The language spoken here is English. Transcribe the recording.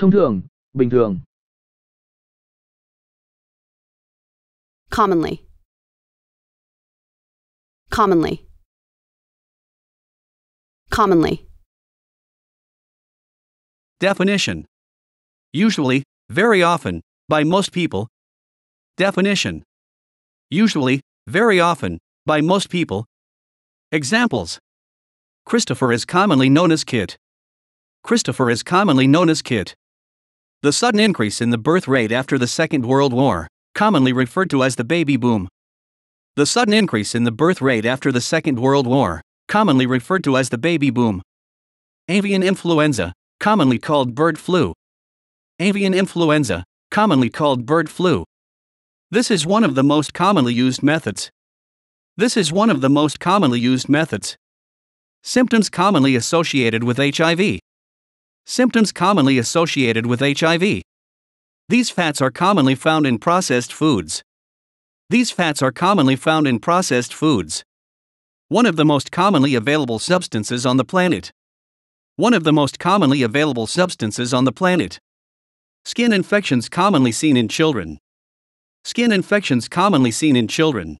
thông thường, bình thường. Commonly. Commonly. Commonly. Definition. Usually, very often, by most people. Definition. Usually, very often, by most people. Examples. Christopher is commonly known as Kit. Christopher is commonly known as Kit. The sudden increase in the birth rate after the Second World War, commonly referred to as the baby boom. The sudden increase in the birth rate after the Second World War, commonly referred to as the baby boom. Avian influenza, commonly called bird flu. Avian influenza, commonly called bird flu. This is one of the most commonly used methods. This is one of the most commonly used methods. Symptoms commonly associated with HIV symptoms commonly associated with HIV. These fats are commonly found in processed foods. These fats are commonly found in processed foods. One of the most commonly available substances on the planet. One of the most commonly available substances on the planet. Skin infections commonly seen in children. Skin infections commonly seen in children.